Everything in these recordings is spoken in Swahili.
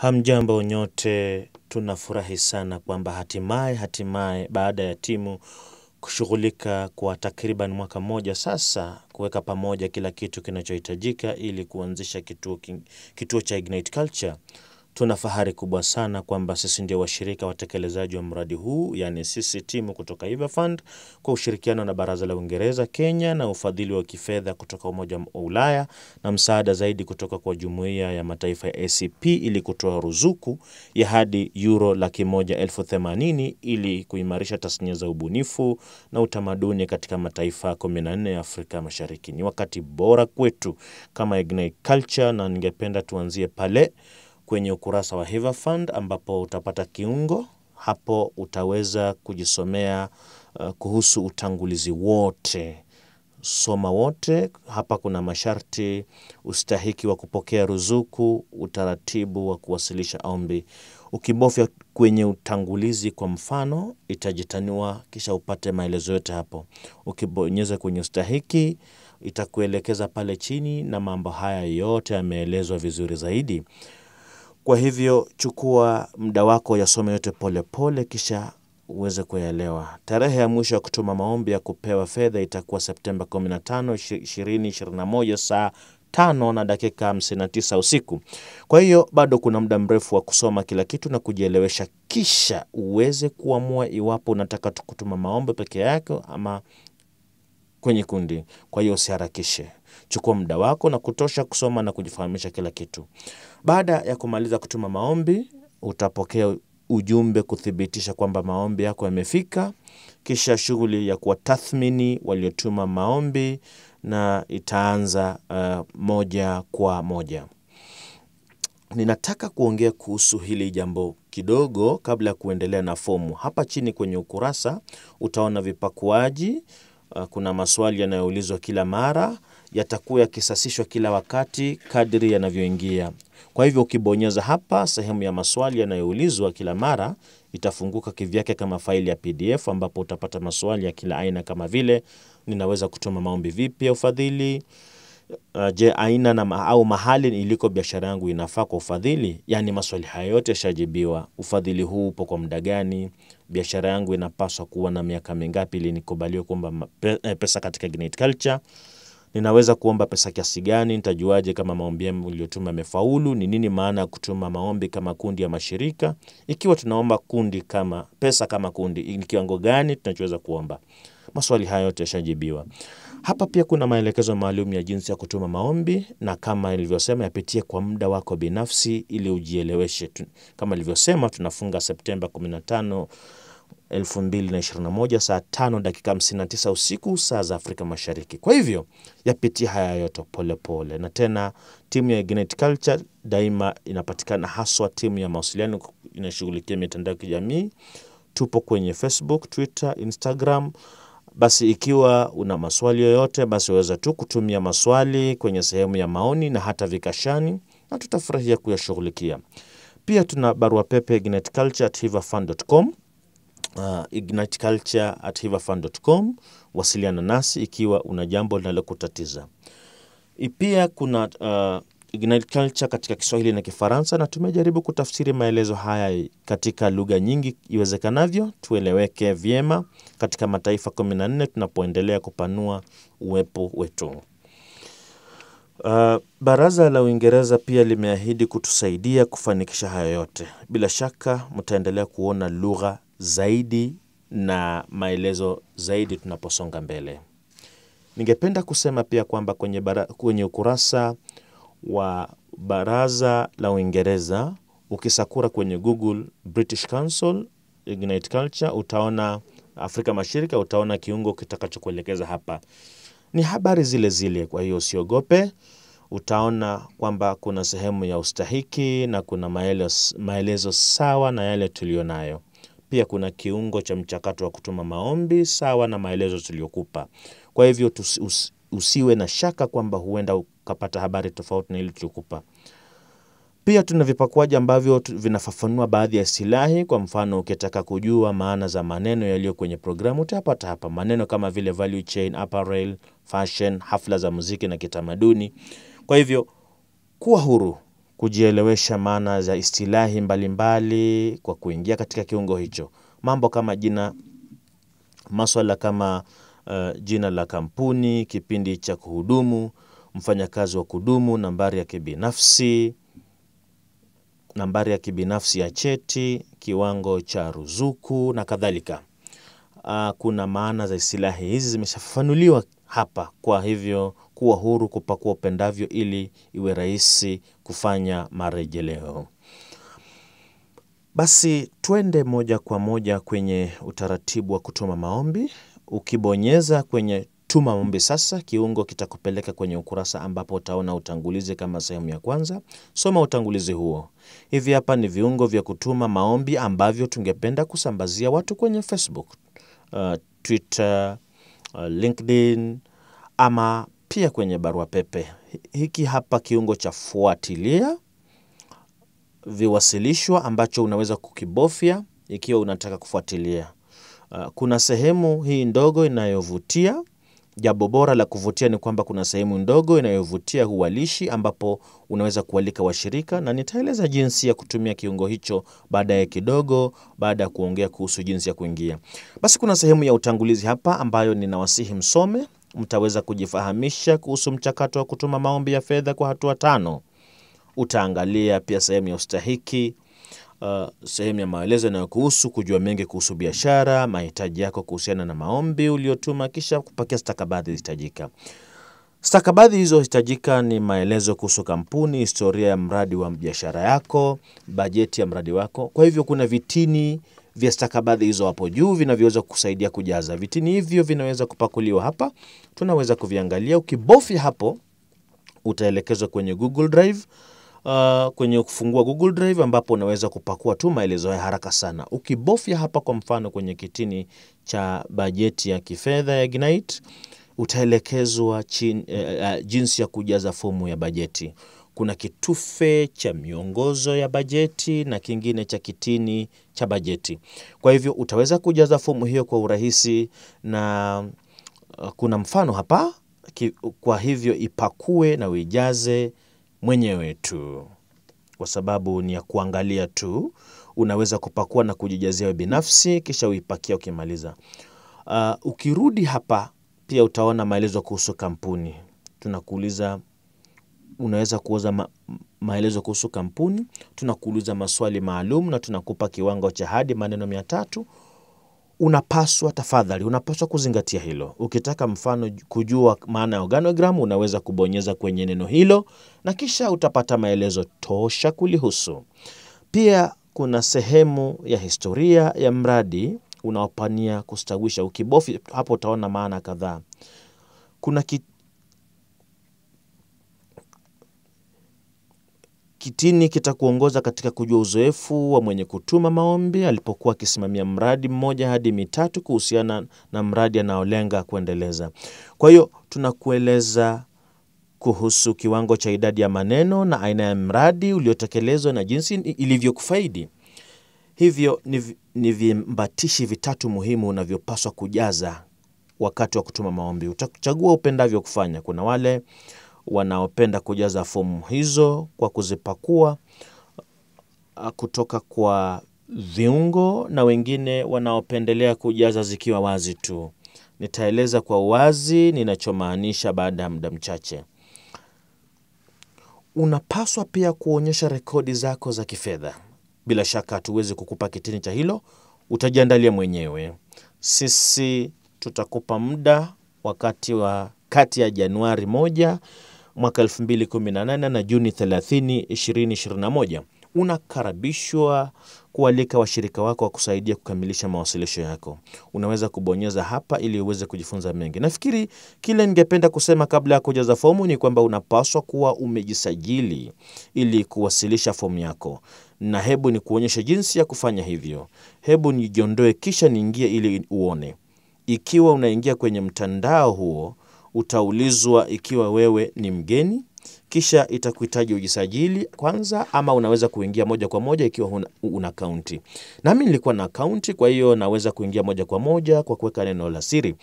Hamjambo nyote, tunafurahi sana kwamba hatimaye hatimaye baada ya timu kushughulika kwa takriban mwaka mmoja sasa kuweka pamoja kila kitu kinachohitajika ili kuanzisha kituo, kituo cha Ignite Culture Tuna fahari kubwa sana kwamba sisi ndio washirika watekelezaji wa mradi huu, yani sisi timu kutoka Iva Fund kwa ushirikiano na Baraza la Uingereza, Kenya na ufadhili wa kifedha kutoka Umoja wa Ulaya na msaada zaidi kutoka kwa Jumuiya ya Mataifa ya ACP ili kutoa ruzuku ya hadi euro laki moja elfu themanini ili kuimarisha tasnia za ubunifu na utamaduni katika mataifa 14 ya Afrika Mashariki. Ni wakati bora kwetu kama Ignite Culture, na ningependa tuanzie pale kwenye ukurasa wa Hiva Fund ambapo utapata kiungo hapo, utaweza kujisomea uh, kuhusu utangulizi wote soma wote. Hapa kuna masharti, ustahiki wa kupokea ruzuku, utaratibu wa kuwasilisha ombi. Ukibofya kwenye utangulizi kwa mfano, itajitaniwa kisha upate maelezo yote hapo. Ukibonyeza kwenye ustahiki, itakuelekeza pale chini, na mambo haya yote yameelezwa vizuri zaidi. Kwa hivyo chukua muda wako, yasome yote polepole, kisha uweze kuyaelewa. Tarehe ya mwisho ya kutuma maombi ya kupewa fedha itakuwa Septemba 15, 2021 saa tano na dakika 59 usiku. Kwa hiyo bado kuna muda mrefu wa kusoma kila kitu na kujielewesha, kisha uweze kuamua iwapo unataka kutuma maombi peke yako ama kwenye kundi. Kwa hiyo usiharakishe. Chukua muda wako na kutosha kusoma na kujifahamisha kila kitu. Baada ya kumaliza kutuma maombi, utapokea ujumbe kuthibitisha kwamba maombi yako yamefika, kisha shughuli ya kuwatathmini waliotuma maombi na itaanza uh, moja kwa moja. Ninataka kuongea kuhusu hili jambo kidogo kabla ya kuendelea na fomu. Hapa chini kwenye ukurasa utaona vipakuaji. Uh, kuna maswali yanayoulizwa kila mara yatakuwa yakisasishwa kila wakati kadri yanavyoingia. Kwa hivyo ukibonyeza hapa, sehemu ya maswali yanayoulizwa kila mara itafunguka kivyake kama faili ya PDF ambapo utapata maswali ya kila aina kama vile ninaweza kutuma maombi vipi ya ufadhili? Uh, je, aina na ma au mahali iliko biashara yangu inafaa kwa ufadhili? Yaani maswali hayo yote yashajibiwa. Ufadhili huu upo kwa muda gani? Biashara yangu inapaswa kuwa na miaka mingapi ili nikubaliwe kwamba eh, pesa katika Ignite Culture? ninaweza kuomba pesa kiasi gani? Nitajuaje kama maombi yangu niliyotuma yamefaulu? Ni nini maana ya kutuma maombi kama kundi ya mashirika? Ikiwa tunaomba kundi kama pesa kama kundi, ni kiwango gani tunachoweza kuomba? Maswali haya yote yashajibiwa. Hapa pia kuna maelekezo maalum ya jinsi ya kutuma maombi, na kama ilivyosema, yapitie kwa muda wako binafsi ili ujieleweshe. Kama ilivyosema, tunafunga Septemba 15 2021 saa tano dakika 59 usiku saa za Afrika Mashariki. Kwa hivyo yapitia haya yote polepole, na tena timu ya Ignite Culture daima inapatikana, haswa timu ya mawasiliano inashughulikia mitandao ya kijamii. Tupo kwenye Facebook, Twitter, Instagram. Basi ikiwa una maswali yoyote, basi waweza tu kutumia maswali kwenye sehemu ya maoni na hata vikashani, na tutafurahia kuyashughulikia. Pia tuna barua pepe igniteculture@hivafun.com uh, igniteculture@hivafan.com. Wasiliana nasi ikiwa una jambo linalokutatiza. Pia kuna uh, Ignite Culture katika Kiswahili na Kifaransa, na tumejaribu kutafsiri maelezo haya katika lugha nyingi iwezekanavyo, tueleweke vyema katika mataifa 14 tunapoendelea kupanua uwepo wetu. Uh, baraza la Uingereza pia limeahidi kutusaidia kufanikisha hayo yote. Bila shaka mtaendelea kuona lugha zaidi na maelezo zaidi tunaposonga mbele. Ningependa kusema pia kwamba kwenye, bara, kwenye ukurasa wa baraza la Uingereza ukisakura kwenye Google British Council Ignite Culture utaona Afrika Mashariki, utaona kiungo kitakachokuelekeza hapa. Ni habari zile zile, kwa hiyo usiogope. Utaona kwamba kuna sehemu ya ustahiki na kuna maelezo, maelezo sawa na yale tuliyo nayo. Pia kuna kiungo cha mchakato wa kutuma maombi sawa na maelezo tuliyokupa. Kwa hivyo us, usiwe na shaka kwamba huenda ukapata habari tofauti na ile tuliokupa. Pia tuna vipakuaji ambavyo vinafafanua baadhi ya silahi. Kwa mfano, ukitaka kujua maana za maneno yaliyo kwenye programu utayapata hapa. Maneno kama vile value chain, apparel, fashion, hafla za muziki na kitamaduni. Kwa hivyo kuwa huru kujielewesha maana za istilahi mbalimbali mbali, kwa kuingia katika kiungo hicho. Mambo kama jina, maswala kama uh, jina la kampuni, kipindi cha kuhudumu, mfanyakazi wa kudumu, nambari ya kibinafsi, nambari ya kibinafsi ya cheti, kiwango cha ruzuku na kadhalika. Uh, kuna maana za istilahi hizi zimeshafafanuliwa hapa, kwa hivyo kuwa huru kupakua upendavyo ili iwe rahisi kufanya marejeleo. Basi twende moja kwa moja kwenye utaratibu wa kutuma maombi. Ukibonyeza kwenye tuma maombi sasa, kiungo kitakupeleka kwenye ukurasa ambapo utaona utangulizi kama sehemu ya kwanza. Soma utangulizi huo. Hivi hapa ni viungo vya kutuma maombi ambavyo tungependa kusambazia watu kwenye Facebook, uh, Twitter, uh, LinkedIn ama pia kwenye barua pepe hiki hapa kiungo cha fuatilia viwasilishwa ambacho unaweza kukibofya ikiwa unataka kufuatilia. Ah, kuna sehemu hii ndogo inayovutia. Jambo bora la kuvutia ni kwamba kuna sehemu ndogo inayovutia uwalishi, ambapo unaweza kualika washirika, na nitaeleza jinsi ya kutumia kiungo hicho baadaye kidogo, baada ya kuongea kuhusu jinsi ya kuingia. Basi kuna sehemu ya utangulizi hapa ambayo ninawasihi msome mtaweza kujifahamisha kuhusu mchakato wa kutuma maombi ya fedha kwa hatua tano. Utaangalia pia sehemu ya ustahiki, uh, sehemu ya maelezo yanayokuhusu kujua mengi kuhusu biashara, mahitaji yako kuhusiana na maombi uliotuma, kisha kupakia stakabadhi zitajika. Stakabadhi hizo hitajika ni maelezo kuhusu kampuni, historia ya mradi wa biashara yako, bajeti ya mradi wako. Kwa hivyo kuna vitini vya stakabadhi hizo hapo juu vinavyoweza kusaidia kujaza vitini hivyo vinaweza kupakuliwa hapa, tunaweza kuviangalia. Ukibofya hapo utaelekezwa kwenye Google Drive. Uh, kwenye kufungua Google Drive ambapo unaweza kupakua tu maelezo haya haraka sana. Ukibofya hapa kwa mfano kwenye kitini cha bajeti ya kifedha ya Ignite utaelekezwa uh, uh, jinsi ya kujaza fomu ya bajeti kuna kitufe cha miongozo ya bajeti na kingine cha kitini cha bajeti. Kwa hivyo utaweza kujaza fomu hiyo kwa urahisi, na uh, kuna mfano hapa. Kwa hivyo ipakue na uijaze mwenyewe tu, kwa sababu ni ya kuangalia tu. Unaweza kupakua na kujijazia wewe binafsi, kisha uipakia ukimaliza. Uh, ukirudi hapa pia utaona maelezo kuhusu kampuni. Tunakuuliza unaweza kuuza ma, maelezo kuhusu kampuni, tunakuuliza maswali maalum na tunakupa kiwango cha hadi maneno mia tatu. Unapaswa tafadhali, unapaswa kuzingatia hilo. Ukitaka mfano kujua maana ya organogram, unaweza kubonyeza kwenye neno hilo na kisha utapata maelezo tosha kulihusu. Pia kuna sehemu ya historia ya mradi unaopania kustawisha. Ukibofya hapo utaona maana kadhaa. Kuna kit Kitini kitakuongoza katika kujua uzoefu wa mwenye kutuma maombi alipokuwa akisimamia mradi mmoja hadi mitatu kuhusiana na mradi anaolenga kuendeleza. Kwa hiyo tunakueleza kuhusu kiwango cha idadi ya maneno na aina ya mradi uliotekelezwa na jinsi ilivyokufaidi. Hivyo ni viambatishi vitatu muhimu unavyopaswa kujaza wakati wa kutuma maombi. Utachagua upendavyo kufanya. Kuna wale wanaopenda kujaza fomu hizo kwa kuzipakua uh, kutoka kwa viungo na wengine wanaopendelea kujaza zikiwa wazi tu. Nitaeleza kwa uwazi ninachomaanisha baada ya muda mchache. Unapaswa pia kuonyesha rekodi zako za kifedha. Bila shaka hatuwezi kukupa kitini cha hilo, utajiandalia mwenyewe. Sisi tutakupa muda wakati wa kati ya Januari moja mwaka 2018 na Juni 30, 2021 unakaribishwa kualika washirika wako wa kusaidia kukamilisha mawasilisho yako. Unaweza kubonyeza hapa ili uweze kujifunza mengi. Nafikiri kile ningependa kusema kabla ya kujaza fomu ni kwamba unapaswa kuwa umejisajili ili kuwasilisha fomu yako, na hebu ni kuonyesha jinsi ya kufanya hivyo. Hebu nijiondoe kisha niingie ili uone. Ikiwa unaingia kwenye mtandao huo utaulizwa ikiwa wewe ni mgeni, kisha itakuhitaji ujisajili kwanza, ama unaweza kuingia moja kwa moja ikiwa una, una akaunti. Nami nilikuwa na akaunti, kwa hiyo naweza kuingia moja kwa moja kwa kuweka neno la siri.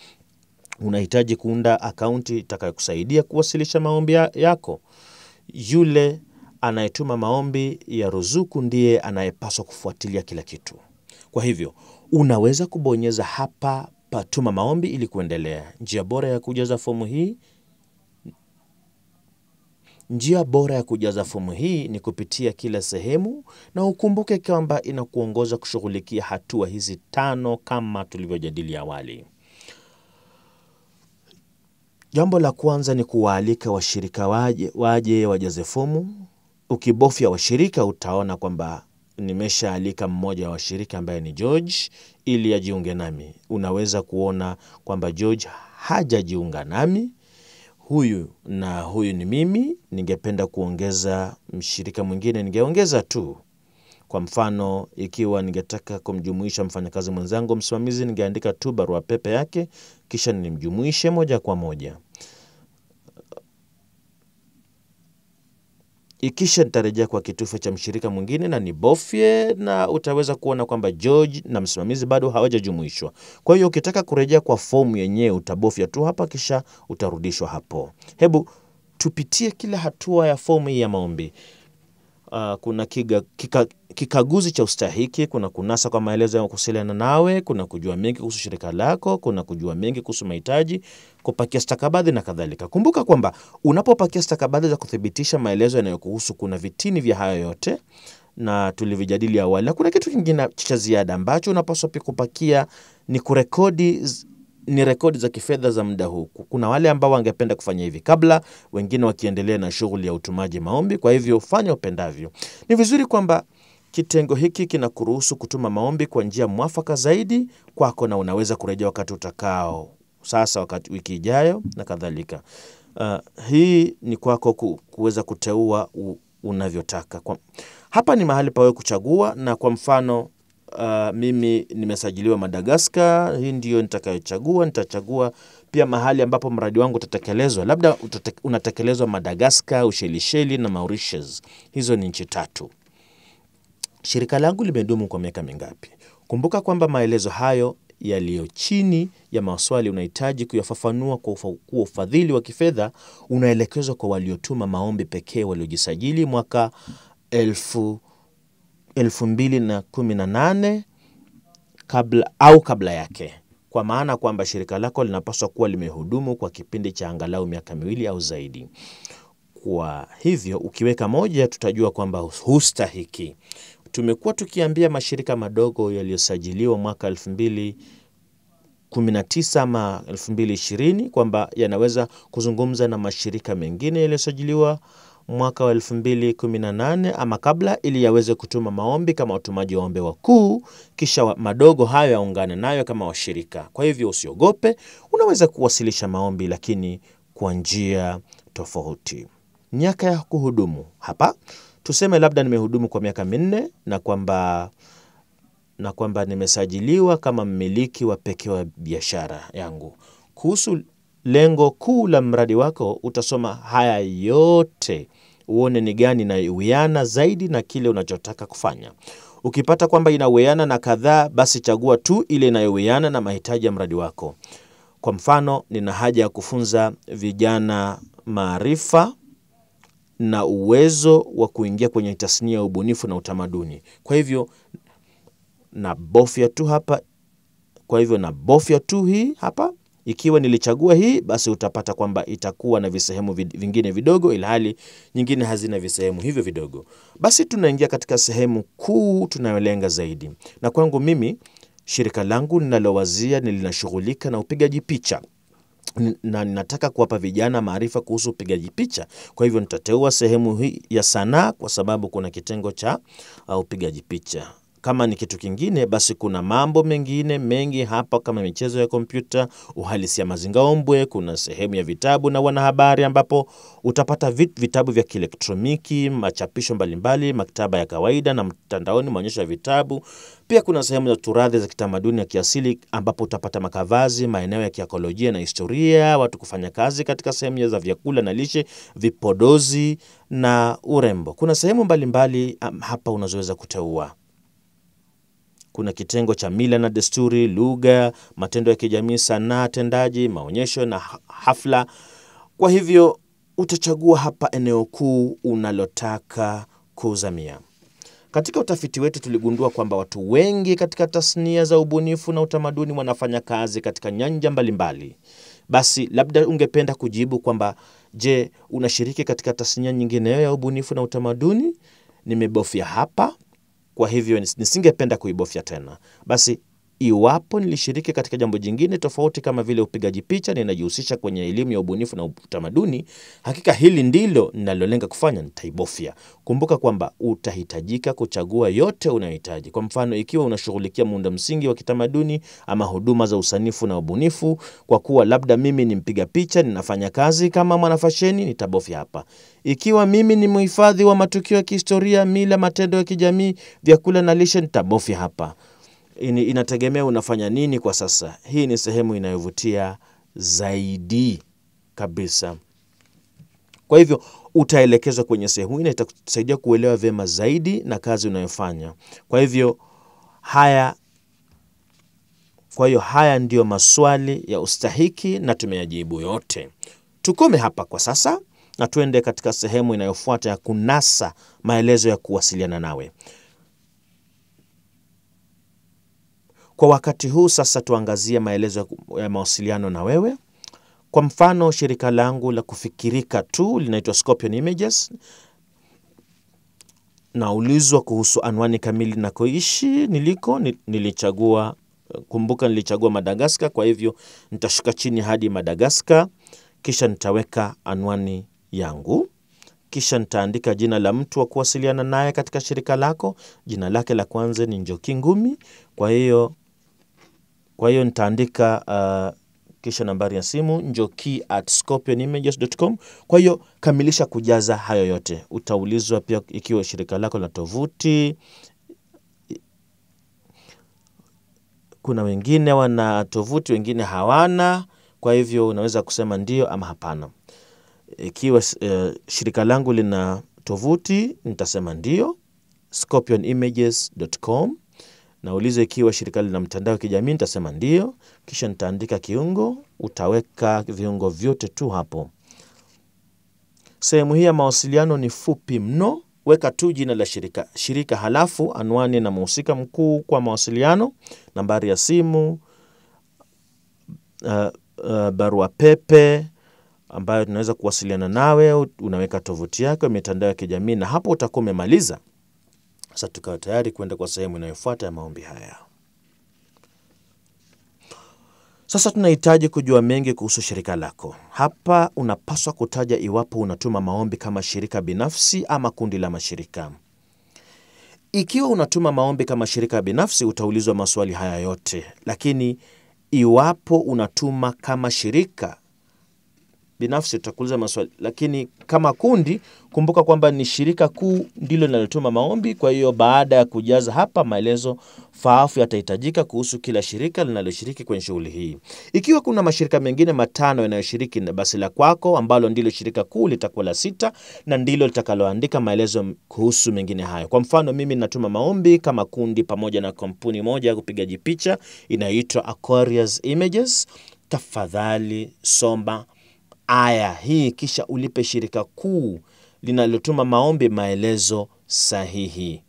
Unahitaji kuunda akaunti itakayokusaidia kuwasilisha maombi yako. Yule anayetuma maombi ya ruzuku ndiye anayepaswa kufuatilia kila kitu. Kwa hivyo unaweza kubonyeza hapa patuma maombi ili kuendelea. Njia bora ya kujaza fomu hii Njia bora ya kujaza fomu hii ni kupitia kila sehemu, na ukumbuke kwamba inakuongoza kushughulikia hatua hizi tano kama tulivyojadili awali. Jambo la kwanza ni kuwaalika washirika waje, waje wajaze fomu. Ukibofya washirika utaona kwamba nimeshaalika mmoja wa washirika ambaye ni George ili ajiunge nami. Unaweza kuona kwamba George hajajiunga nami, huyu na huyu ni mimi. Ningependa kuongeza mshirika mwingine, ningeongeza tu kwa mfano, ikiwa ningetaka kumjumuisha mfanyakazi mwenzangu msimamizi, ningeandika tu barua pepe yake, kisha nimjumuishe moja kwa moja. ikisha nitarejea kwa kitufe cha mshirika mwingine na nibofye, na utaweza kuona kwamba George na msimamizi bado hawajajumuishwa. Kwa hiyo ukitaka kurejea kwa fomu yenyewe utabofya tu hapa, kisha utarudishwa hapo. Hebu tupitie kila hatua ya fomu hii ya maombi. Uh, kuna kiga, kika, kikaguzi cha ustahiki, kuna kunasa kwa maelezo ya kuwasiliana nawe, kuna kujua mengi kuhusu shirika lako, kuna kujua mengi kuhusu mahitaji, kupakia stakabadhi na kadhalika. Kumbuka kwamba unapopakia stakabadhi za kuthibitisha maelezo yanayokuhusu, kuna vitini vya hayo yote na tulivijadili awali, na kuna kitu kingine cha ziada ambacho unapaswa pia kupakia ni kurekodi ni rekodi za kifedha za muda huu. Kuna wale ambao wangependa kufanya hivi kabla, wengine wakiendelea na shughuli ya utumaji maombi. Kwa hivyo fanya upendavyo. Ni vizuri kwamba kitengo hiki kinakuruhusu kutuma maombi kwa njia mwafaka zaidi kwako, na unaweza kurejea wakati utakao, sasa, wakati wiki ijayo na kadhalika. Uh, hii ni kwako kuweza kuteua unavyotaka. Kwa, hapa ni mahali pawe kuchagua, na kwa mfano Uh, mimi nimesajiliwa Madagaskar, hii ndio nitakayochagua. Nitachagua pia mahali ambapo mradi wangu utatekelezwa, labda unatekelezwa Madagaskar, Ushelisheli na Mauritius. Hizo ni nchi tatu. Shirika langu limedumu kwa miaka mingapi? Kumbuka kwamba maelezo hayo yaliyo chini ya maswali unahitaji kuyafafanua kwa kuwa ufadhili wa kifedha unaelekezwa kwa waliotuma maombi pekee waliojisajili mwaka elfu elfu kabla, au kabla yake, kwa maana kwamba shirika lako linapaswa kuwa limehudumu kwa kipindi cha angalau miaka miwili au zaidi. Kwa hivyo ukiweka moja, tutajua kwamba hustahiki. Tumekuwa tukiambia mashirika madogo yaliyosajiliwa mwaka 2019 ama 2020 kwamba yanaweza kuzungumza na mashirika mengine yaliyosajiliwa mwaka wa 2018 ama kabla, ili yaweze kutuma maombi kama watumaji waombe wakuu, kisha wa madogo hayo yaungane nayo kama washirika. Kwa hivyo usiogope, unaweza kuwasilisha maombi lakini kwa njia tofauti. Miaka ya kuhudumu hapa, tuseme labda nimehudumu kwa miaka minne na kwamba na kwamba nimesajiliwa kama mmiliki wa pekee wa biashara yangu. Kuhusu lengo kuu la mradi wako, utasoma haya yote uone ni gani inawiana zaidi na kile unachotaka kufanya. Ukipata kwamba inawiana na kadhaa, basi chagua tu ile inayowiana na mahitaji ya mradi wako. Kwa mfano, nina haja ya kufunza vijana maarifa na uwezo wa kuingia kwenye tasnia ya ubunifu na utamaduni. Kwa hivyo nabofya tu hapa, kwa hivyo nabofya tu hii hapa ikiwa nilichagua hii, basi utapata kwamba itakuwa na visehemu vingine vidogo, ilhali nyingine hazina visehemu hivyo vidogo. Basi tunaingia katika sehemu kuu tunayolenga zaidi, na kwangu mimi shirika langu ninalowazia linashughulika na upigaji picha na ninataka kuwapa vijana maarifa kuhusu upigaji picha. Kwa hivyo nitateua sehemu hii ya sanaa kwa sababu kuna kitengo cha uh, upigaji picha kama ni kitu kingine, basi kuna mambo mengine mengi hapa, kama michezo ya kompyuta, uhalisia mazingaombwe, kuna sehemu ya vitabu na wanahabari, ambapo utapata vitabu vya kielektroniki, machapisho mbalimbali, maktaba ya kawaida na mtandaoni, maonyesho ya vitabu. Pia kuna sehemu za turadhi za kitamaduni ya kiasili, ambapo utapata makavazi, maeneo ya kiakolojia na historia, watu kufanya kazi katika sehemu za vyakula na lishe, vipodozi na urembo. Kuna sehemu mbalimbali hapa unazoweza kuteua kuna kitengo cha mila na desturi, lugha, matendo ya kijamii, sanaa tendaji, maonyesho na hafla. Kwa hivyo utachagua hapa eneo kuu unalotaka kuzamia. Katika utafiti wetu tuligundua kwamba watu wengi katika tasnia za ubunifu na utamaduni wanafanya kazi katika nyanja mbalimbali mbali. Basi labda ungependa kujibu kwamba je, unashiriki katika tasnia nyingineyo ya ubunifu na utamaduni? Nimebofya hapa. Kwa hivyo nisingependa kuibofya tena. Basi Iwapo nilishiriki katika jambo jingine tofauti kama vile upigaji picha, ninajihusisha kwenye elimu ya ubunifu na utamaduni, hakika hili ndilo ninalolenga kufanya, nitaibofya. Kumbuka kwamba utahitajika kuchagua yote unayohitaji. Kwa mfano, ikiwa unashughulikia muundo msingi wa kitamaduni ama huduma za usanifu na ubunifu, kwa kuwa labda mimi ni mpiga picha, ninafanya kazi kama mwanafasheni, nitabofya hapa. Ikiwa mimi ni mhifadhi wa matukio ya kihistoria, mila, matendo ya kijamii, vyakula na lishe, nitabofya hapa inategemea unafanya nini kwa sasa. Hii ni sehemu inayovutia zaidi kabisa. Kwa hivyo utaelekezwa kwenye sehemu hii na itakusaidia kuelewa vyema zaidi na kazi unayofanya. Kwa hivyo haya, kwa hiyo haya ndiyo maswali ya ustahiki na tumeyajibu yote. Tukome hapa kwa sasa na tuende katika sehemu inayofuata ya kunasa maelezo ya kuwasiliana nawe. Kwa wakati huu sasa, tuangazie maelezo ya mawasiliano na wewe. Kwa mfano, shirika langu la kufikirika tu linaitwa Scorpion Images. Naulizwa kuhusu anwani kamili ninakoishi, niliko nilichagua, kumbuka nilichagua Madagaskar, kwa hivyo nitashuka chini hadi Madagaskar, kisha nitaweka anwani yangu kisha nitaandika jina la mtu wa kuwasiliana naye katika shirika lako. Jina lake la kwanza ni Njoki Ngumi, kwa hiyo kwa hiyo nitaandika uh, kisha nambari ya simu njoki at scorpionimages.com. Kwa hiyo kamilisha kujaza hayo yote. Utaulizwa pia ikiwa shirika lako la tovuti. Kuna wengine wana tovuti, wengine hawana. Kwa hivyo unaweza kusema ndio ama hapana. Ikiwa uh, shirika langu lina tovuti, nitasema ndio scorpionimages.com naulize ikiwa shirika lina mtandao wa kijamii, nitasema ndio, kisha nitaandika kiungo, utaweka viungo vyote tu hapo. Sehemu hii ya mawasiliano ni fupi mno. Weka tu jina la shirika, shirika halafu anwani na mhusika mkuu kwa mawasiliano, nambari ya simu, uh, uh, barua pepe ambayo tunaweza kuwasiliana nawe, unaweka tovuti yako, mitandao ya kijamii, na hapo utakuwa umemaliza. Sasa tukawa tayari kwenda kwa sehemu inayofuata ya maombi haya. Sasa tunahitaji kujua mengi kuhusu shirika lako. Hapa unapaswa kutaja iwapo unatuma maombi kama shirika binafsi ama kundi la mashirika. Ikiwa unatuma maombi kama shirika binafsi, utaulizwa maswali haya yote, lakini iwapo unatuma kama shirika binafsi utakuuliza maswali, lakini kama kundi Kumbuka kwamba ni shirika kuu ndilo linalotuma maombi. Kwa hiyo baada ya kujaza hapa maelezo faafu yatahitajika kuhusu kila shirika linaloshiriki kwenye shughuli hii. Ikiwa kuna mashirika mengine matano yanayoshiriki, basi la kwako ambalo ndilo shirika kuu litakuwa la sita na ndilo litakaloandika maelezo kuhusu mengine hayo. Kwa mfano, mimi natuma maombi kama kundi pamoja na kampuni moja ya kupigaji picha inayoitwa Aquarius Images. Tafadhali soma aya hii kisha ulipe shirika kuu linalotuma maombi maelezo sahihi.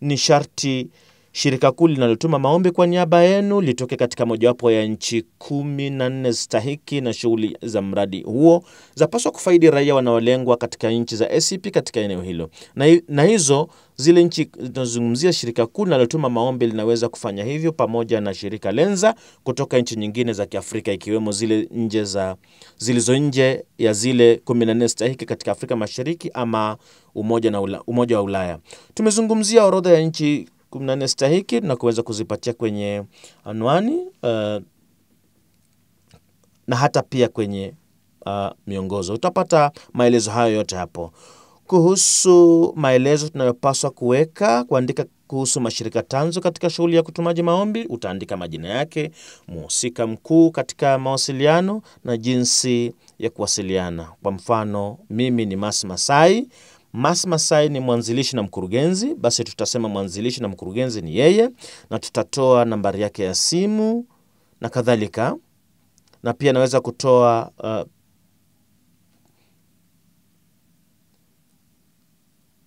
Ni sharti Shirika kuu linalotuma maombi kwa niaba yenu litoke katika mojawapo ya nchi kumi na nne stahiki na shughuli za mradi huo zapaswa kufaidi raia wanaolengwa katika nchi za ACP e katika eneo hilo, na, na hizo zile nchi zinazozungumzia shirika kuu linalotuma maombi linaweza kufanya hivyo pamoja na shirika lenza kutoka nchi nyingine za Kiafrika ikiwemo zile nje za zilizo nje ya zile 14 stahiki katika Afrika Mashariki ama umoja, na ula, umoja wa Ulaya. Tumezungumzia orodha ya nchi 14 stahiki na kuweza kuzipatia kwenye anwani uh, na hata pia kwenye uh, miongozo. Utapata maelezo hayo yote hapo. Kuhusu maelezo tunayopaswa kuweka kuandika kuhusu mashirika tanzu katika shughuli ya kutumaji maombi, utaandika majina yake, mhusika mkuu katika mawasiliano na jinsi ya kuwasiliana. Kwa mfano, mimi ni Masi Masai Mas Masai ni mwanzilishi na mkurugenzi, basi tutasema mwanzilishi na mkurugenzi ni yeye, na tutatoa nambari yake ya simu na kadhalika, na pia naweza kutoa uh,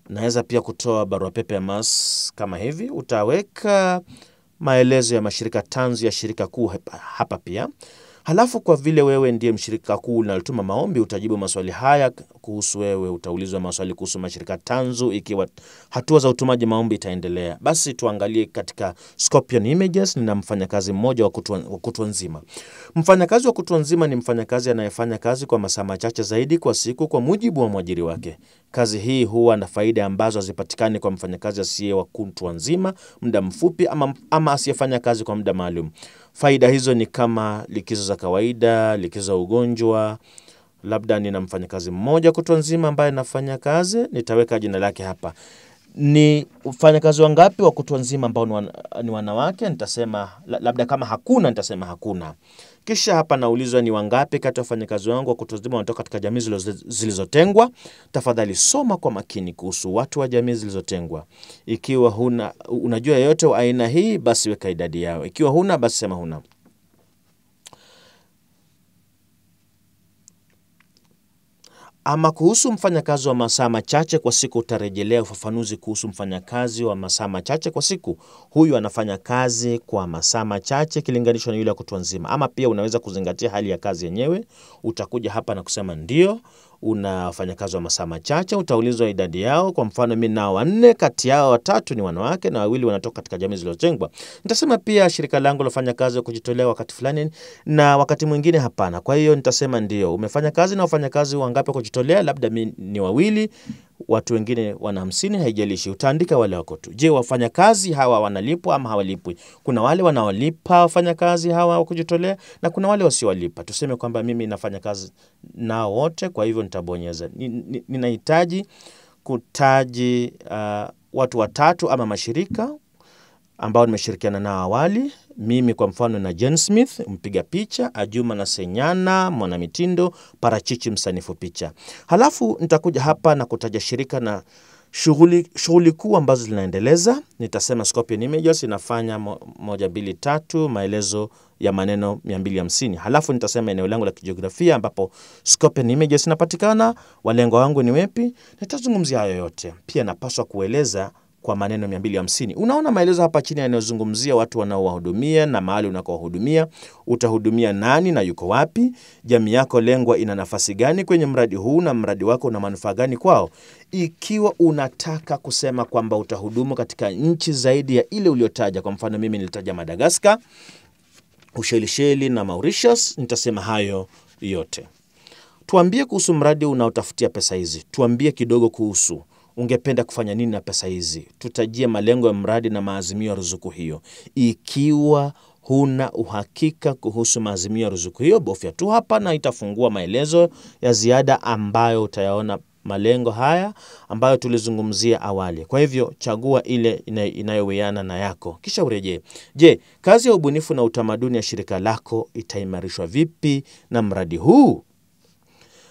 naweza pia kutoa barua pepe ya Mas kama hivi. Utaweka maelezo ya mashirika tanzu ya shirika kuu hapa, hapa pia Halafu kwa vile wewe ndiye mshirika kuu unalotuma maombi, utajibu maswali haya kuhusu wewe. Utaulizwa maswali kuhusu mashirika tanzu, ikiwa hatua za utumaji maombi itaendelea. Basi tuangalie katika Scorpion Images. Nina mfanyakazi mmoja wa kutwa nzima. Mfanyakazi wa kutwa nzima ni mfanyakazi anayefanya kazi kwa masaa machache zaidi kwa siku kwa mujibu wa mwajiri wake. Kazi hii huwa na faida ambazo hazipatikani kwa mfanyakazi asiye wa kutwa nzima, muda mfupi, ama, ama asiyefanya kazi kwa muda maalum. Faida hizo ni kama likizo za kawaida, likizo za ugonjwa. Labda nina mfanyakazi mmoja kutwa nzima ambaye nafanya kazi, nitaweka jina lake hapa. Ni mfanyakazi wangapi wa kutwa nzima ambao ni wanawake? Nitasema labda kama hakuna, nitasema hakuna. Kisha hapa naulizwa ni wangapi kati ya wafanyakazi wangu wa kutozima wanatoka katika jamii zilizotengwa. Tafadhali soma kwa makini kuhusu watu wa jamii zilizotengwa. Ikiwa huna, unajua yeyote wa aina hii, basi weka idadi yao. Ikiwa huna, basi sema huna. Ama kuhusu mfanyakazi wa masaa machache kwa siku, utarejelea ufafanuzi kuhusu mfanyakazi wa masaa machache kwa siku. Huyu anafanya kazi kwa masaa machache kilinganishwa na yule ya kutwa nzima, ama pia unaweza kuzingatia hali ya kazi yenyewe. Utakuja hapa na kusema ndio una wafanyakazi wa masaa machache, utaulizwa idadi yao. Kwa mfano, mimi nao wanne, kati yao watatu ni wanawake na wawili wanatoka katika jamii zilizojengwa. Nitasema pia shirika langu lafanya kazi wa kujitolea wakati fulani na wakati mwingine hapana. Kwa hiyo nitasema ndio, umefanya kazi na wafanyakazi wangapi wa kujitolea? Labda mi ni wawili watu wengine wana hamsini, haijalishi utaandika wale wako tu. Je, wafanyakazi hawa wanalipwa ama hawalipwi? Kuna wale wanaolipa wafanyakazi hawa wa kujitolea na kuna wale wasiowalipa. Tuseme kwamba mimi nafanya kazi nao wote, kwa hivyo nitabonyeza. Ninahitaji kutaji uh, watu watatu ama mashirika ambao nimeshirikiana nao awali, mimi kwa mfano na Jen Smith mpiga picha, Ajuma na Senyana mwanamitindo, Parachichi msanifu picha. Halafu nitakuja hapa na kutaja shirika na shughuli shughuli kuu ambazo zinaendeleza. Nitasema Scorpion Images inafanya mo, moja, mbili, tatu, maelezo ya maneno 250. Halafu nitasema eneo langu la kijiografia ambapo Scorpion Images inapatikana, walengo wangu ni wepi, nitazungumzia hayo yote. Pia napaswa kueleza kwa maneno 250. Unaona maelezo hapa chini yanayozungumzia watu wanaowahudumia na mahali unakowahudumia, utahudumia nani na yuko wapi, jamii yako lengwa ina nafasi gani kwenye mradi huu na mradi wako una manufaa gani kwao. Ikiwa unataka kusema kwamba utahudumu katika nchi zaidi ya ile uliotaja, kwa mfano mimi nilitaja Madagascar, Ushelisheli na Mauritius, nitasema hayo yote. Tuambie kuhusu mradi unaotafutia pesa hizi. Tuambie kidogo kuhusu ungependa kufanya nini na pesa hizi? Tutajie malengo ya mradi na maazimio ya ruzuku hiyo. Ikiwa huna uhakika kuhusu maazimio ya ruzuku hiyo, bofya tu hapa na itafungua maelezo ya ziada ambayo utayaona malengo haya ambayo tulizungumzia awali. Kwa hivyo chagua ile inayowiana na yako, kisha urejee. Je, kazi ya ubunifu na utamaduni ya shirika lako itaimarishwa vipi na mradi huu?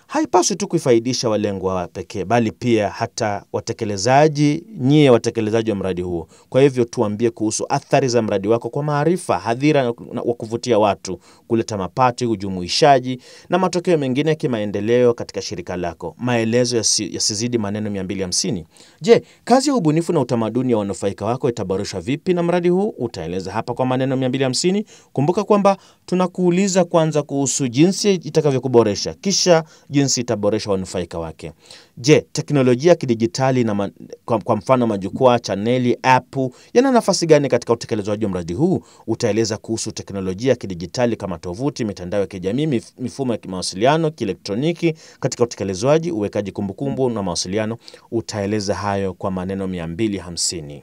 haipaswi tu kuifaidisha walengwa pekee, bali pia hata watekelezaji, nyie watekelezaji wa mradi huo. Kwa hivyo tuambie kuhusu athari za mradi wako kwa maarifa, hadhira wa kuvutia watu, kuleta mapato, ujumuishaji na matokeo mengine ya kimaendeleo katika shirika lako. Maelezo yasizidi ya maneno 250. Je, kazi ya ubunifu na utamaduni ya wanufaika wako itaboreshwa vipi na mradi huu? Utaeleza hapa kwa maneno 250. Kumbuka kwamba tunakuuliza kwanza kuhusu jinsi itakavyokuboresha kisha jinsi itaboresha wanufaika wake. Je, teknolojia ya kidijitali na man, kwa, kwa mfano majukwaa, chaneli, apu yana nafasi gani katika utekelezaji wa mradi huu? Utaeleza kuhusu teknolojia ya kidijitali kama tovuti, mitandao ya kijamii, mifumo ya mawasiliano kielektroniki katika utekelezaji, uwekaji kumbukumbu na mawasiliano. Utaeleza hayo kwa maneno 250.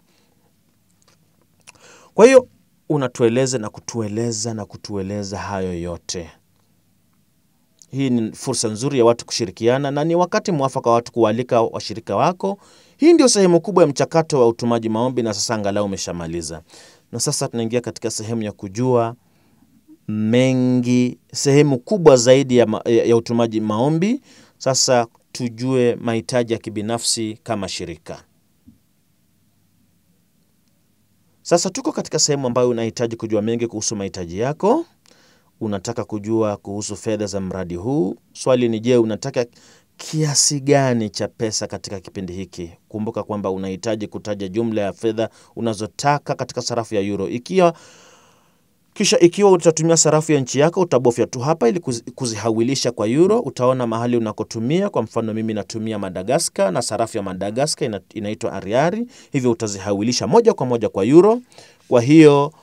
Kwa hiyo unatueleza na kutueleza na kutueleza hayo yote. Hii ni fursa nzuri ya watu kushirikiana na ni wakati mwafaka wa watu kualika washirika wako. Hii ndio sehemu kubwa ya mchakato wa utumaji maombi, na sasa angalau umeshamaliza, na sasa tunaingia katika sehemu ya kujua mengi, sehemu kubwa zaidi ya, ma, ya utumaji maombi. Sasa tujue mahitaji ya kibinafsi kama shirika. Sasa tuko katika sehemu ambayo unahitaji kujua mengi kuhusu mahitaji yako unataka kujua kuhusu fedha za mradi huu. Swali ni je, unataka kiasi gani cha pesa katika kipindi hiki? Kumbuka kwamba unahitaji kutaja jumla ya fedha unazotaka katika sarafu ya euro. Ikiwa kisha ikiwa utatumia sarafu ya nchi yako, utabofya tu hapa ili kuzihawilisha kwa euro. Utaona mahali unakotumia. Kwa mfano, mimi natumia Madagaskar na sarafu ya Madagaskar inaitwa ariari, hivyo utazihawilisha moja kwa moja kwa euro. Kwa hiyo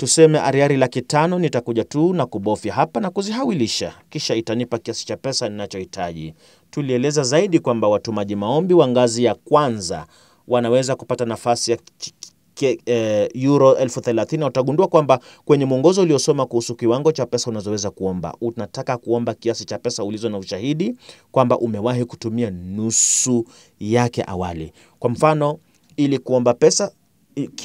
tuseme ariari laki tano, nitakuja tu na kubofya hapa na kuzihawilisha, kisha itanipa kiasi cha pesa ninachohitaji. Tulieleza zaidi kwamba watumaji maombi wa ngazi ya kwanza wanaweza kupata nafasi ya e, euro elfu thelathini utagundua kwamba kwenye mwongozo uliosoma kuhusu kiwango cha pesa unazoweza kuomba, unataka kuomba kiasi cha pesa ulizo na ushahidi kwamba umewahi kutumia nusu yake awali. Kwa mfano, ili kuomba pesa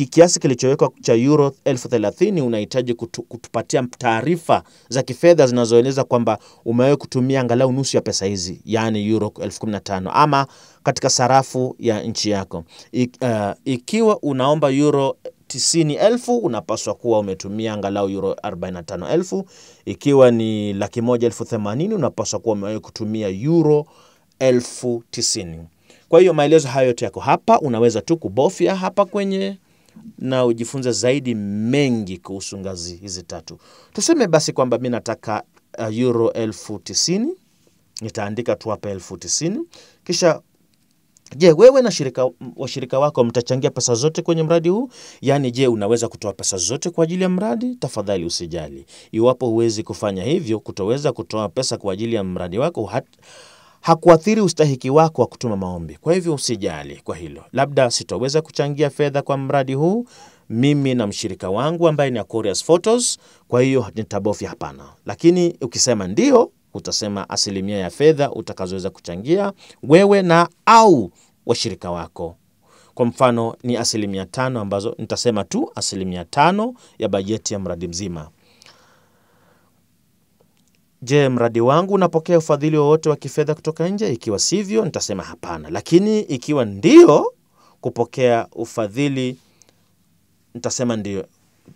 kiasi kilichowekwa cha euro elfu thelathini unahitaji kutu, kutupatia taarifa za kifedha zinazoeleza kwamba umewahi kutumia angalau nusu ya pesa hizi, yani euro elfu kumi na tano ama katika sarafu ya nchi yako. Ik, uh, ikiwa unaomba euro tisini elfu unapaswa kuwa umetumia angalau euro 45 elfu. Ikiwa ni laki moja elfu themanini unapaswa kuwa umewahi kutumia euro elfu tisini. Kwa hiyo maelezo hayo yote yako hapa, unaweza tu kubofya hapa kwenye na ujifunze zaidi mengi kuhusu ngazi hizi tatu. Tuseme basi kwamba mi nataka uh, euro elfu tisini nitaandika tu hapa elfu tisini kisha Je, wewe na shirika, washirika wako mtachangia pesa zote kwenye mradi huu? Yaani, je, unaweza kutoa pesa zote kwa ajili ya mradi? Tafadhali usijali iwapo huwezi kufanya hivyo. Kutoweza kutoa pesa kwa ajili ya mradi wako hakuathiri ustahiki wako wa kutuma maombi. Kwa hivyo usijali kwa hilo, labda sitoweza kuchangia fedha kwa mradi huu mimi na mshirika wangu ambaye ni Aquarius Photos, kwa hiyo nitabofya hapana. Lakini ukisema ndio, utasema asilimia ya fedha utakazoweza kuchangia wewe na au washirika wako kwa mfano ni asilimia tano ambazo nitasema tu asilimia tano ya bajeti ya mradi mzima. Je, mradi wangu unapokea ufadhili wowote wa kifedha kutoka nje? Ikiwa sivyo, nitasema hapana, lakini ikiwa ndio kupokea ufadhili nitasema ndio.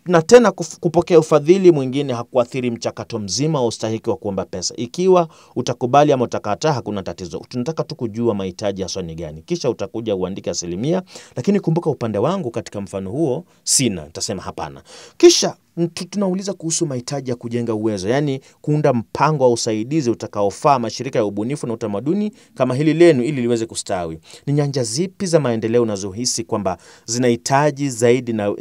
Na tena kupokea ufadhili mwingine hakuathiri mchakato mzima wa ustahiki wa kuomba pesa. Ikiwa utakubali ama utakataa, hakuna tatizo. Tunataka tu kujua mahitaji haswa ni gani, kisha utakuja uandike asilimia. Lakini kumbuka, upande wangu katika mfano huo sina, nitasema hapana, kisha tunauliza kuhusu mahitaji ya kujenga uwezo, yaani kuunda mpango wa usaidizi utakaofaa mashirika ya ubunifu na utamaduni kama hili lenu ili liweze kustawi. Ni nyanja zipi za maendeleo unazohisi kwamba zinahitaji zaidi na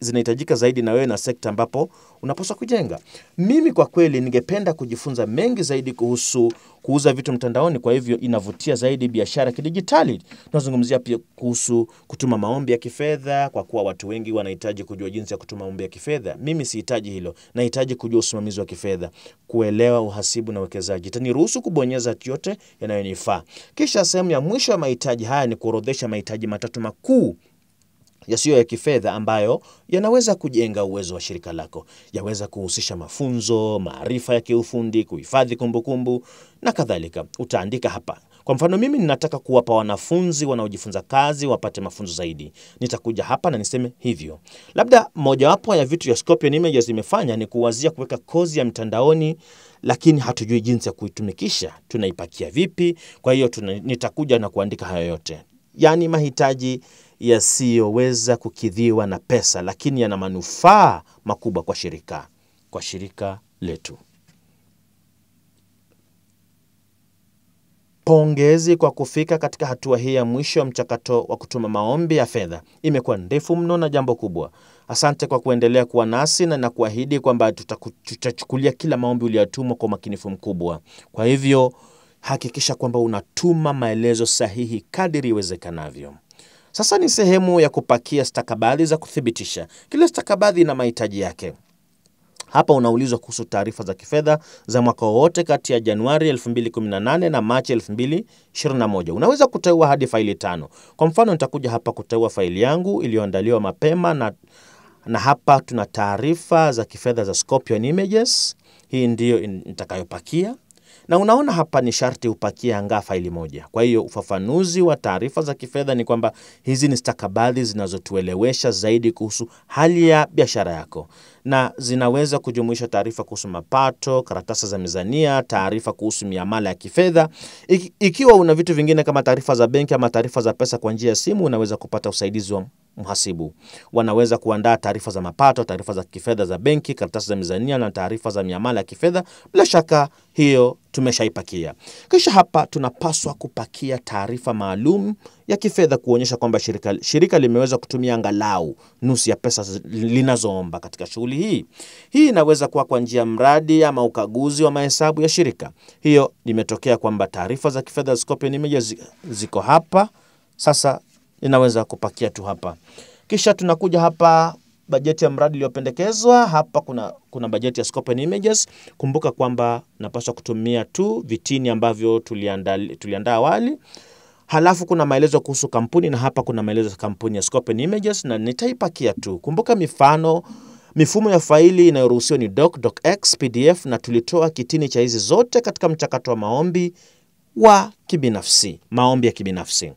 zinahitajika zaidi na wewe na sekta ambapo unapaswa kujenga. Mimi kwa kweli ningependa kujifunza mengi zaidi kuhusu kuuza vitu mtandaoni, kwa hivyo inavutia zaidi biashara kidijitali. Tunazungumzia pia kuhusu kutuma maombi ya kifedha, kwa kuwa watu wengi wanahitaji kujua jinsi ya kutuma maombi ya kifedha. Mimi sihitaji hilo, nahitaji kujua usimamizi wa kifedha, kuelewa uhasibu na uwekezaji. Itaniruhusu kubonyeza yote yanayonifaa. Kisha sehemu ya mwisho ya mahitaji haya ni kuorodhesha mahitaji matatu makuu yasiyo ya kifedha ambayo yanaweza kujenga uwezo wa shirika lako. Yaweza kuhusisha mafunzo, maarifa ya kiufundi, kuhifadhi kumbukumbu na kadhalika. Utaandika hapa. Kwa mfano, mimi ninataka kuwapa wanafunzi wanaojifunza kazi wapate mafunzo zaidi. Nitakuja hapa na niseme hivyo. Labda mojawapo ya vitu ya Scorpion Images imefanya ni kuwazia kuweka kozi ya mtandaoni lakini hatujui jinsi ya kuitumikisha, tunaipakia vipi? Kwa hiyo nitakuja na kuandika hayo yote, yaani mahitaji yasiyoweza kukidhiwa na pesa, lakini yana manufaa makubwa kwa shirika kwa shirika letu. Pongezi kwa kufika katika hatua hii ya mwisho ya mchakato wa kutuma maombi ya fedha. Imekuwa ndefu mno na jambo kubwa. Asante kwa kuendelea kuwa nasi na nakuahidi kwamba tutachukulia kila maombi uliyotumwa kwa umakinifu mkubwa. Kwa hivyo hakikisha kwamba unatuma maelezo sahihi kadiri iwezekanavyo. Sasa ni sehemu ya kupakia stakabadhi za kuthibitisha. Kila stakabadhi ina mahitaji yake. Hapa unaulizwa kuhusu taarifa za kifedha za mwaka wowote kati ya Januari 2018 na Machi 2021. Unaweza kuteua hadi faili tano. Kwa mfano, nitakuja hapa kuteua faili yangu iliyoandaliwa mapema na, na hapa tuna taarifa za kifedha za Scorpion Images. Hii ndiyo nitakayopakia. Na unaona hapa ni sharti upakie angaa faili moja. Kwa hiyo ufafanuzi wa taarifa za kifedha ni kwamba hizi ni stakabadhi zinazotuelewesha zaidi kuhusu hali ya biashara yako na zinaweza kujumuisha taarifa kuhusu mapato, karatasi za mizania, taarifa kuhusu miamala ya kifedha. ikiwa una vitu vingine kama taarifa za benki ama taarifa za pesa kwa njia ya simu, unaweza kupata usaidizi wa mhasibu. Wanaweza kuandaa taarifa za mapato, taarifa za kifedha za benki, karatasi za mizania na taarifa za miamala ya kifedha. Bila shaka hiyo tumeshaipakia. Kisha hapa tunapaswa kupakia taarifa maalum ya kifedha kuonyesha kwamba shirika, shirika limeweza kutumia angalau nusu ya pesa linazoomba katika shughuli hii. Hii inaweza kuwa kwa njia mradi ama ukaguzi wa mahesabu ya shirika. Hiyo imetokea kwamba taarifa za kifedha Scorpion Images ziko hapa, sasa inaweza kupakia tu hapa, kisha tunakuja hapa bajeti ya mradi iliyopendekezwa hapa. Kuna, kuna bajeti ya Scorpion Images. Kumbuka kwamba napaswa kutumia tu vitini ambavyo tuliandaa tulianda awali. Halafu kuna maelezo kuhusu kampuni na hapa kuna maelezo ya kampuni ya Scopen Images na nitaipakia tu. Kumbuka mifano mifumo ya faili inayoruhusiwa ni doc, docx, pdf na tulitoa kitini cha hizi zote katika mchakato wa maombi wa kibinafsi, maombi ya kibinafsi.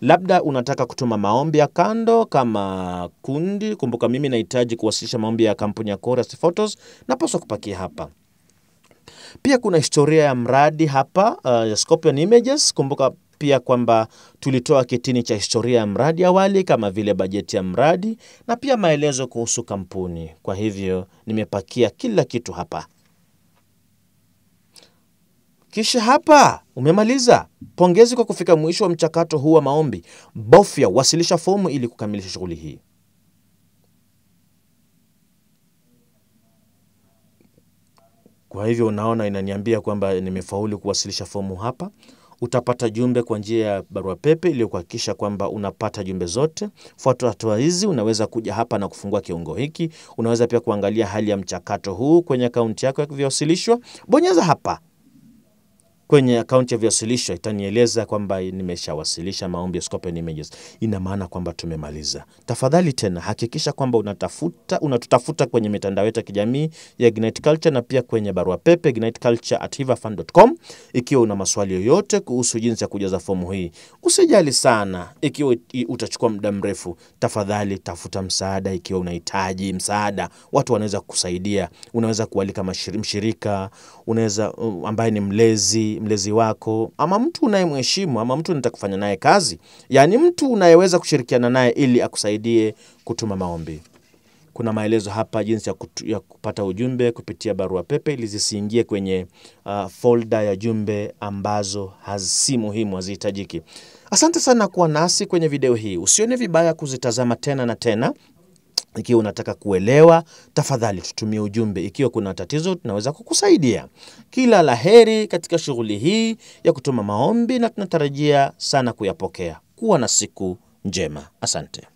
Labda unataka kutuma maombi ya kando kama kundi. Kumbuka mimi nahitaji kuwasilisha maombi ya kampuni ya Chorus Photos, napaswa kupakia hapa. Pia kuna historia ya mradi hapa uh, ya Scorpion Images. Kumbuka pia kwamba tulitoa kitini cha historia ya mradi awali kama vile bajeti ya mradi na pia maelezo kuhusu kampuni. Kwa hivyo nimepakia kila kitu hapa. Kisha hapa umemaliza. Pongezi kwa kufika mwisho wa mchakato huu wa maombi. Bofya wasilisha fomu ili kukamilisha shughuli hii. Kwa hivyo unaona, inaniambia kwamba nimefaulu kuwasilisha fomu hapa utapata jumbe kwa njia ya barua pepe ili kuhakikisha kwamba unapata jumbe zote. Fuata hatua hizi, unaweza kuja hapa na kufungua kiungo hiki. Unaweza pia kuangalia hali ya mchakato huu kwenye akaunti yako ya kuwasilishwa. Bonyeza hapa kwenye akaunti ya viwasilisho itanieleza kwamba nimeshawasilisha maombi ya Scorpion Images. Ina maana kwamba tumemaliza. Tafadhali tena hakikisha kwamba unatafuta unatutafuta kwenye mitandao yetu ya kijamii ya Ignite Culture na pia kwenye barua pepe igniteculture@hivafund.com ikiwa una maswali yoyote kuhusu jinsi ya kujaza fomu hii. Usijali sana ikiwa utachukua muda mrefu. Tafadhali tafuta msaada ikiwa unahitaji msaada. Watu wanaweza kukusaidia. Unaweza kualika mshirika, unaweza um, ambaye ni mlezi mlezi wako ama mtu unayemheshimu ama mtu unataka kufanya naye kazi, yaani mtu unayeweza kushirikiana naye ili akusaidie kutuma maombi. Kuna maelezo hapa jinsi ya, kutu, ya kupata ujumbe kupitia barua pepe ili zisiingie kwenye uh, folda ya jumbe ambazo si muhimu, hazihitajiki. Asante sana kuwa nasi kwenye video hii. Usione vibaya kuzitazama tena na tena ikiwa unataka kuelewa, tafadhali tutumie ujumbe. Ikiwa kuna tatizo, tunaweza kukusaidia. Kila laheri katika shughuli hii ya kutuma maombi, na tunatarajia sana kuyapokea. Kuwa na siku njema, asante.